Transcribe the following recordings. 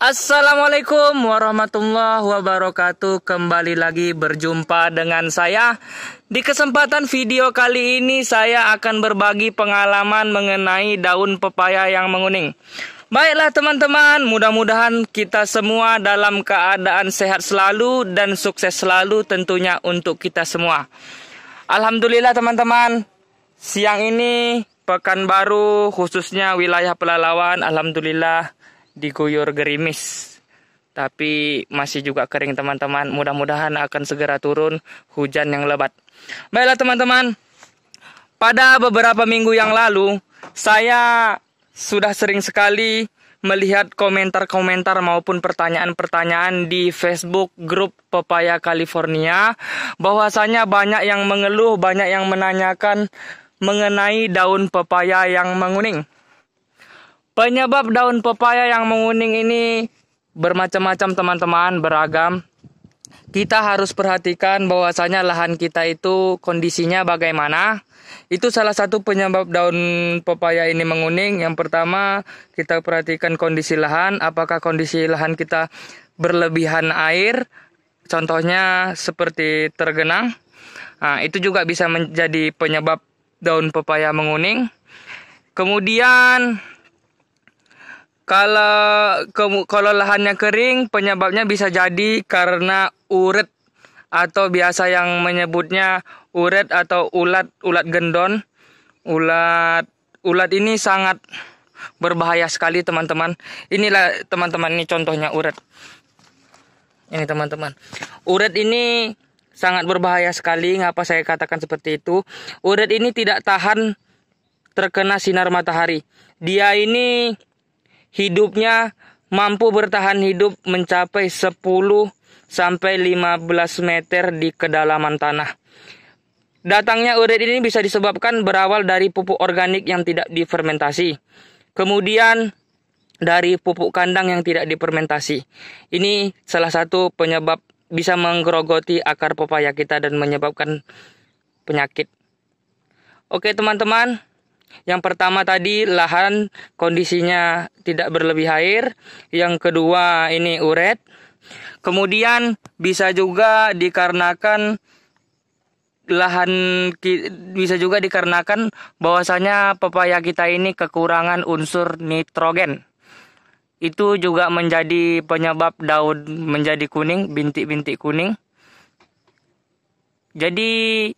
Assalamualaikum warahmatullahi wabarakatuh. Kembali lagi berjumpa dengan saya. Di kesempatan video kali ini saya akan berbagi pengalaman mengenai daun pepaya yang menguning. Baiklah teman-teman, mudah-mudahan kita semua dalam keadaan sehat selalu dan sukses selalu tentunya untuk kita semua. Alhamdulillah teman-teman, siang ini pekan baru khususnya wilayah Pelalawan alhamdulillah diguyur gerimis tapi masih juga kering teman-teman. Mudah-mudahan akan segera turun hujan yang lebat. Baiklah teman-teman, pada beberapa minggu yang lalu saya sudah sering sekali melihat komentar-komentar maupun pertanyaan-pertanyaan di Facebook grup Pepaya California bahwasanya banyak yang mengeluh, banyak yang menanyakan mengenai daun pepaya yang menguning. Penyebab daun pepaya yang menguning ini bermacam-macam teman-teman, beragam. Kita harus perhatikan bahwasanya lahan kita itu kondisinya bagaimana. Itu salah satu penyebab daun pepaya ini menguning. Yang pertama, kita perhatikan kondisi lahan, apakah kondisi lahan kita berlebihan air, contohnya seperti tergenang. Nah, itu juga bisa menjadi penyebab daun pepaya menguning. Kemudian kalau kalau lahannya kering, penyebabnya bisa jadi karena uret atau biasa yang menyebutnya uret atau ulat ulat gendon. Ulat ulat ini sangat berbahaya sekali teman-teman. Inilah teman-teman ini contohnya uret. Ini teman-teman. Uret ini sangat berbahaya sekali. Ngapa saya katakan seperti itu? Uret ini tidak tahan terkena sinar matahari. Dia ini hidupnya mampu bertahan hidup mencapai 10 sampai 15 meter di kedalaman tanah. Datangnya urat ini bisa disebabkan berawal dari pupuk organik yang tidak difermentasi. Kemudian dari pupuk kandang yang tidak difermentasi. Ini salah satu penyebab bisa menggerogoti akar pepaya kita dan menyebabkan penyakit. Oke teman-teman, yang pertama tadi lahan kondisinya tidak berlebih air, yang kedua ini uret. Kemudian bisa juga dikarenakan lahan bisa juga dikarenakan bahwasanya pepaya kita ini kekurangan unsur nitrogen. Itu juga menjadi penyebab daun menjadi kuning, bintik-bintik kuning. Jadi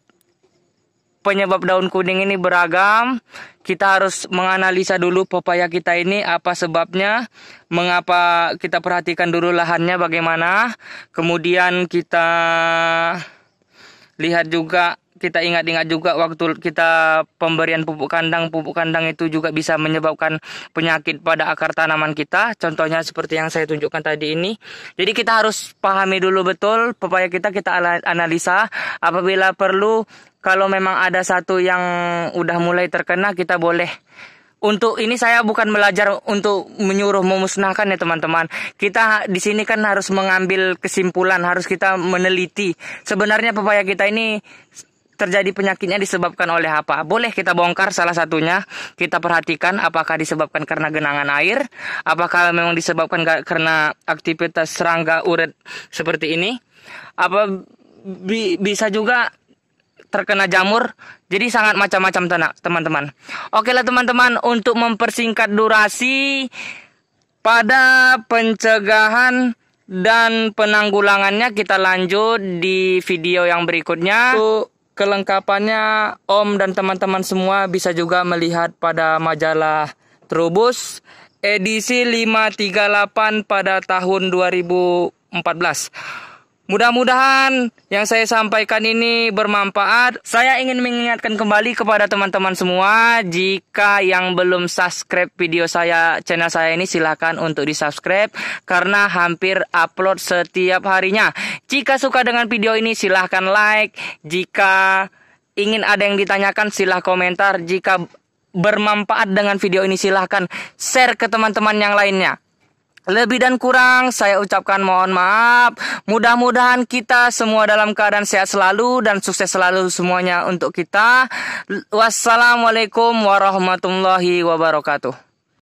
penyebab daun kuning ini beragam. Kita harus menganalisa dulu pepaya kita ini apa sebabnya, mengapa kita perhatikan dulu lahannya bagaimana. Kemudian kita lihat juga kita ingat-ingat juga waktu kita pemberian pupuk kandang, pupuk kandang itu juga bisa menyebabkan penyakit pada akar tanaman kita. Contohnya seperti yang saya tunjukkan tadi ini. Jadi kita harus pahami dulu betul pepaya kita, kita analisa. Apabila perlu kalau memang ada satu yang udah mulai terkena kita boleh untuk ini saya bukan belajar untuk menyuruh memusnahkan ya teman-teman. Kita di sini kan harus mengambil kesimpulan, harus kita meneliti sebenarnya pepaya kita ini terjadi penyakitnya disebabkan oleh apa. Boleh kita bongkar salah satunya, kita perhatikan apakah disebabkan karena genangan air, apakah memang disebabkan karena aktivitas serangga uret seperti ini. Apa bi bisa juga terkena jamur. Jadi sangat macam-macam teman-teman. Oke lah teman-teman, untuk mempersingkat durasi pada pencegahan dan penanggulangannya kita lanjut di video yang berikutnya. Untuk kelengkapannya Om dan teman-teman semua bisa juga melihat pada majalah Trubus edisi 538 pada tahun 2014. Mudah-mudahan yang saya sampaikan ini bermanfaat. Saya ingin mengingatkan kembali kepada teman-teman semua, jika yang belum subscribe video saya, channel saya ini silahkan untuk di-subscribe karena hampir upload setiap harinya. Jika suka dengan video ini silahkan like, jika ingin ada yang ditanyakan silahkan komentar, jika bermanfaat dengan video ini silahkan share ke teman-teman yang lainnya. Lebih dan kurang saya ucapkan mohon maaf. Mudah-mudahan kita semua dalam keadaan sehat selalu dan sukses selalu semuanya untuk kita. Wassalamualaikum warahmatullahi wabarakatuh.